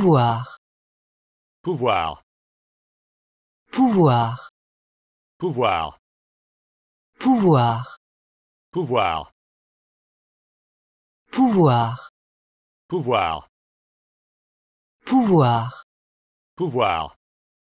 Pouvoir. Pouvoir. Pouvoir. Pouvoir. Pouvoir. Pouvoir. Pouvoir. Pouvoir. Pouvoir. Pouvoir.